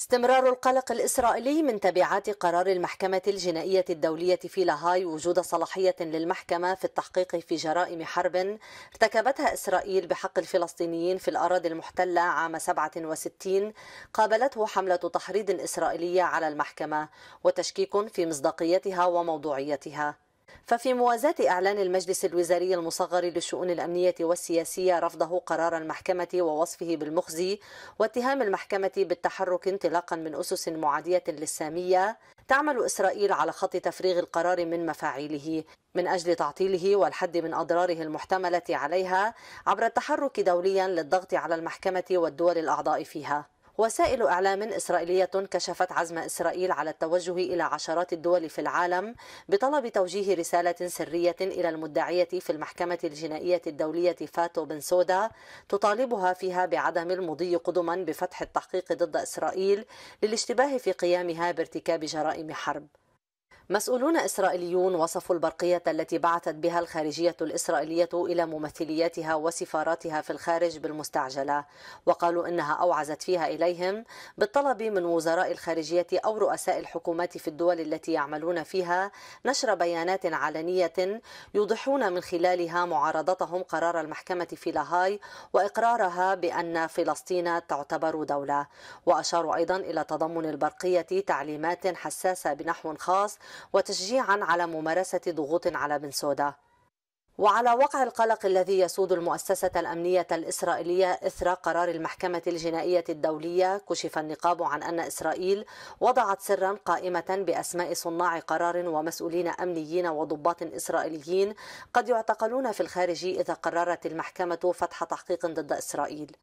استمرار القلق الإسرائيلي من تبعات قرار المحكمة الجنائية الدولية في لاهاي وجود صلاحية للمحكمة في التحقيق في جرائم حرب ارتكبتها إسرائيل بحق الفلسطينيين في الأراضي المحتلة عام 67 قابلته حملة تحريض إسرائيلية على المحكمة وتشكيك في مصداقيتها وموضوعيتها ففي موازاة إعلان المجلس الوزاري المصغر للشؤون الأمنية والسياسية رفضه قرار المحكمة ووصفه بالمخزي واتهام المحكمة بالتحرك انطلاقا من أسس معادية للسامية تعمل إسرائيل على خط تفريغ القرار من مفاعيله من أجل تعطيله والحد من أضراره المحتملة عليها عبر التحرك دوليا للضغط على المحكمة والدول الأعضاء فيها وسائل إعلام إسرائيلية كشفت عزم إسرائيل على التوجه إلى عشرات الدول في العالم بطلب توجيه رسالة سرية إلى المدعية في المحكمة الجنائية الدولية فاتو بن سودا تطالبها فيها بعدم المضي قدما بفتح التحقيق ضد إسرائيل للاشتباه في قيامها بارتكاب جرائم حرب مسؤولون إسرائيليون وصفوا البرقية التي بعثت بها الخارجية الإسرائيلية إلى ممثلياتها وسفاراتها في الخارج بالمستعجلة وقالوا إنها أوعزت فيها إليهم بالطلب من وزراء الخارجية أو رؤساء الحكومات في الدول التي يعملون فيها نشر بيانات علنية يوضحون من خلالها معارضتهم قرار المحكمة في لاهاي وإقرارها بأن فلسطين تعتبر دولة وأشاروا أيضا إلى تضمن البرقية تعليمات حساسة بنحو خاص وتشجيعا على ممارسة ضغوط على بن سودا وعلى وقع القلق الذي يسود المؤسسة الأمنية الإسرائيلية إثر قرار المحكمة الجنائية الدولية كشف النقاب عن أن إسرائيل وضعت سرا قائمة بأسماء صناع قرار ومسؤولين أمنيين وضباط إسرائيليين قد يعتقلون في الخارج إذا قررت المحكمة فتح تحقيق ضد إسرائيل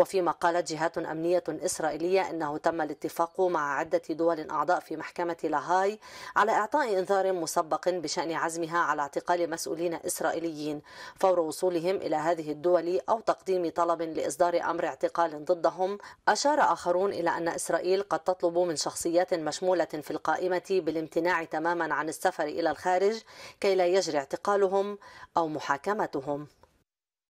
وفيما قالت جهات أمنية إسرائيلية أنه تم الاتفاق مع عدة دول أعضاء في محكمة لاهاي على إعطاء إنذار مسبق بشأن عزمها على اعتقال مسؤولين إسرائيليين فور وصولهم إلى هذه الدول أو تقديم طلب لإصدار أمر اعتقال ضدهم أشار آخرون إلى أن إسرائيل قد تطلب من شخصيات مشمولة في القائمة بالامتناع تماما عن السفر إلى الخارج كي لا يجري اعتقالهم أو محاكمتهم